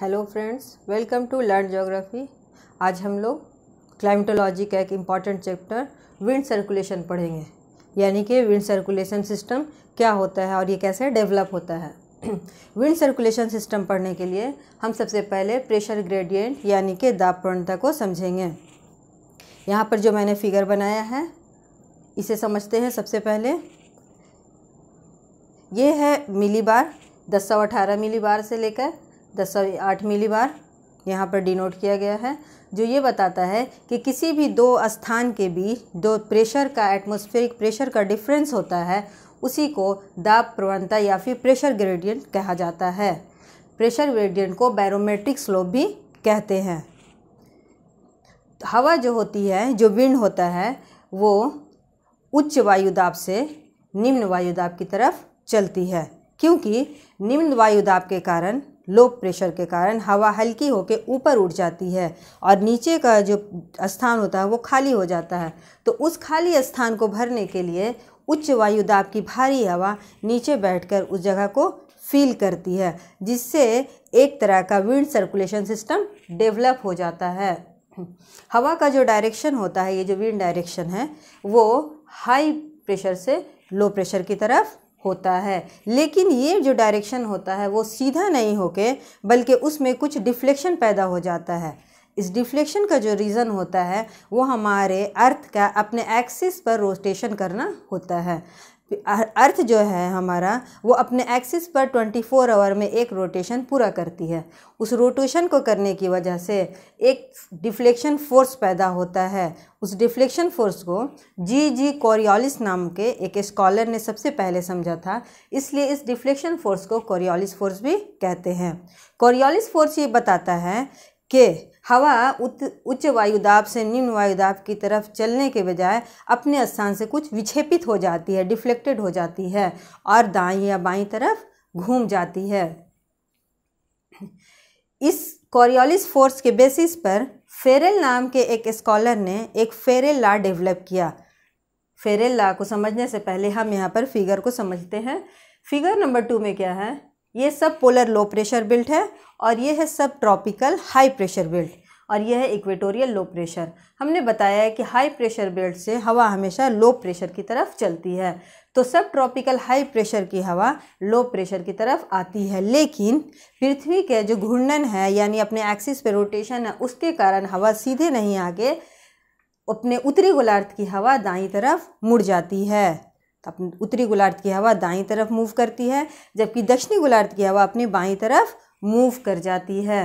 hello friends welcome to learn geography आज हम लोग क्लाइमेटोलॉजी का एक इम्पॉर्टेंट चैप्टर विंड सर्कुलेशन पढ़ेंगे यानी कि विंड सर्कुलेशन सिस्टम क्या होता है और ये कैसे डेवलप होता है विंड सर्कुलेशन सिस्टम पढ़ने के लिए हम सबसे पहले प्रेशर ग्रेडियंट यानी कि दाब प्रणता को समझेंगे यहाँ पर जो मैंने फिगर बनाया है इसे समझते हैं सबसे पहले ये है मिली बार दस सौ अठारह मिली बार से लेकर दस मिली बार यहाँ पर डिनोट किया गया है जो ये बताता है कि किसी भी दो स्थान के बीच दो प्रेशर का एटमॉस्फेरिक प्रेशर का डिफरेंस होता है उसी को दाब प्रवणता या फिर प्रेशर ग्रेडियंट कहा जाता है प्रेशर ग्रेडियंट को बैरोमेट्रिक स्लोप भी कहते हैं हवा जो होती है जो विंड होता है वो उच्च वायुदाब से निम्न वायुदाब की तरफ चलती है क्योंकि निम्न वायुदाब के कारण लो प्रेशर के कारण हवा हल्की होकर ऊपर उठ जाती है और नीचे का जो स्थान होता है वो खाली हो जाता है तो उस खाली स्थान को भरने के लिए उच्च वायु दाब की भारी हवा नीचे बैठकर उस जगह को फील करती है जिससे एक तरह का विंड सर्कुलेशन सिस्टम डेवलप हो जाता है हवा का जो डायरेक्शन होता है ये जो विंड डायरेक्शन है वो हाई प्रेशर से लो प्रेशर की तरफ होता है लेकिन ये जो डायरेक्शन होता है वो सीधा नहीं होके बल्कि उसमें कुछ डिफ्लेक्शन पैदा हो जाता है इस डिफ्लेक्शन का जो रीज़न होता है वो हमारे अर्थ का अपने एक्सिस पर रोटेशन करना होता है अर्थ जो है हमारा वो अपने एक्सिस पर 24 आवर में एक रोटेशन पूरा करती है उस रोटेशन को करने की वजह से एक डिफ्लेक्शन फोर्स पैदा होता है उस डिफ्लेक्शन फोर्स को जी जी कोरियोलिस नाम के एक स्कॉलर ने सबसे पहले समझा था इसलिए इस डिफ्लेक्शन फोर्स को कोरियोलिस फोर्स भी कहते हैं कोरियोलिस फोर्स ये बताता है कि हवा उच्च वायुदाब से निम्न वायुदाब की तरफ चलने के बजाय अपने स्थान से कुछ विक्षेपित हो जाती है डिफ्लेक्टेड हो जाती है और दाई या बाई तरफ घूम जाती है इस कोरियोलिस फोर्स के बेसिस पर फेरेल नाम के एक स्कॉलर ने एक फेरेल लॉ डेवलप किया फेरेल लॉ को समझने से पहले हम यहाँ पर फिगर को समझते हैं फिगर नंबर टू में क्या है ये सब पोलर लो प्रेशर बेल्ट है और ये है सब ट्रॉपिकल हाई प्रेशर बेल्ट और यह है इक्वेटोरियल लो प्रेशर हमने बताया है कि हाई प्रेशर बेल्ट से हवा हमेशा लो प्रेशर की तरफ चलती है तो सब ट्रॉपिकल हाई प्रेशर की हवा लो प्रेशर की तरफ आती है लेकिन पृथ्वी के जो घूर्णन है यानी अपने एक्सिस पे रोटेशन है उसके कारण हवा सीधे नहीं आगे अपने उत्तरी गोलार्थ की हवा दाई तरफ मुड़ जाती है तो अपनी उत्तरी गोलार्ध की हवा दाई तरफ मूव करती है जबकि दक्षिणी गोलार्ध की हवा अपनी बाई तरफ मूव कर जाती है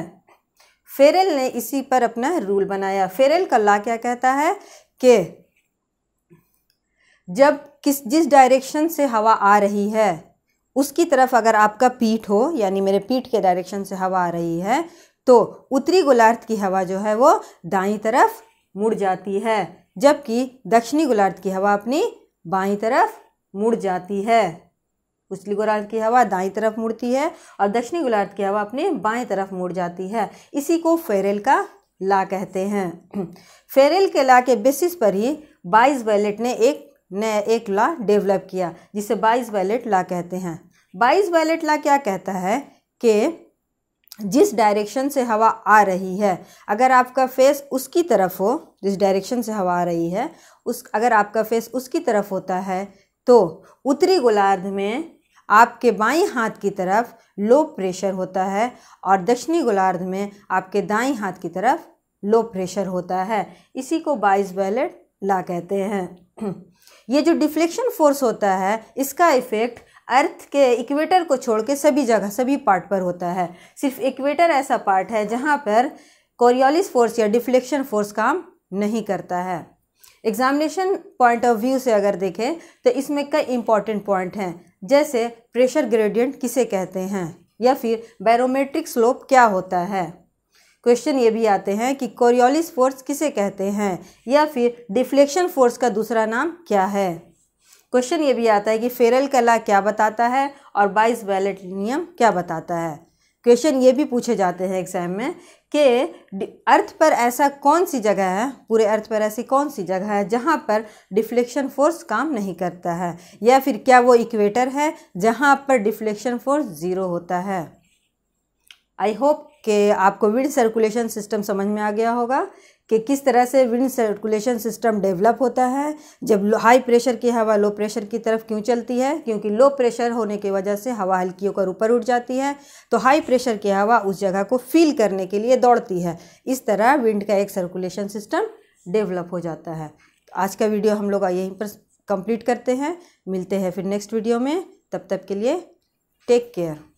फेरेल ने इसी पर अपना रूल बनाया फेरेल का ला क्या कहता है कि जब किस जिस डायरेक्शन से हवा आ रही है उसकी तरफ अगर आपका पीठ हो यानी मेरे पीठ के डायरेक्शन से हवा आ रही है तो उत्तरी गोलार्ध की हवा जो है वो दाई तरफ मुड़ जाती है जबकि दक्षिणी गोलार्ध की हवा अपनी बाई तरफ मुड़ जाती है उछली गोलार्ध की हवा दाई तरफ मुड़ती है और दक्षिणी गोलार्ध की हवा अपने बाएं तरफ मुड़ जाती है इसी को फेरेल का ला कहते हैं फेरेल के ला के बेसिस पर ही बाइस वैलेट ने एक ने एक ला डेवलप किया जिसे बाइस वैलेट ला कहते हैं बाइस वैलेट ला क्या कहता है कि जिस डायरेक्शन से हवा आ रही है अगर आपका फेस उसकी तरफ हो जिस डायरेक्शन से हवा आ रही है उस अगर आपका फेस उसकी तरफ होता है तो उत्तरी गोलार्ध में आपके बाई हाथ की तरफ लो प्रेशर होता है और दक्षिणी गोलार्ध में आपके दाई हाथ की तरफ लो प्रेशर होता है इसी को बाइस बैलेट ला कहते हैं ये जो डिफ्लेक्शन फोर्स होता है इसका इफ़ेक्ट अर्थ के इक्वेटर को छोड़ के सभी जगह सभी पार्ट पर होता है सिर्फ इक्वेटर ऐसा पार्ट है जहाँ पर कोरियोलिस फोर्स या डिफ्लेक्शन फोर्स काम नहीं करता है एग्जामिनेशन पॉइंट ऑफ व्यू से अगर देखें तो इसमें कई इंपॉर्टेंट पॉइंट हैं जैसे प्रेशर ग्रेडियंट किसे कहते हैं या फिर बैरोमेट्रिक स्लोप क्या होता है क्वेश्चन ये भी आते हैं कि कोरियोलिस फोर्स किसे कहते हैं या फिर डिफ्लेक्शन फोर्स का दूसरा नाम क्या है क्वेश्चन ये भी आता है कि फेरल कला क्या बताता है और बाइस वैलेट नियम क्या बताता है क्वेश्चन ये भी पूछे जाते हैं एग्ज़ाम में कि अर्थ पर ऐसा कौन सी जगह है पूरे अर्थ पर ऐसी कौन सी जगह है जहाँ पर डिफ्लेक्शन फोर्स काम नहीं करता है या फिर क्या वो इक्वेटर है जहाँ पर डिफ्लेक्शन फोर्स ज़ीरो होता है आई होप कि आपको विंड सर्कुलेशन सिस्टम समझ में आ गया होगा कि किस तरह से विंड सर्कुलेशन सिस्टम डेवलप होता है जब हाई प्रेशर की हवा लो प्रेशर की तरफ क्यों चलती है क्योंकि लो प्रेशर होने की वजह से हवा हल्की होकर ऊपर उठ जाती है तो हाई प्रेशर की हवा उस जगह को फील करने के लिए दौड़ती है इस तरह विंड का एक सर्कुलेशन सिस्टम डेवलप हो जाता है तो आज का वीडियो हम लोग यहीं पर कंप्लीट करते हैं मिलते हैं फिर नेक्स्ट वीडियो में तब तक के लिए टेक केयर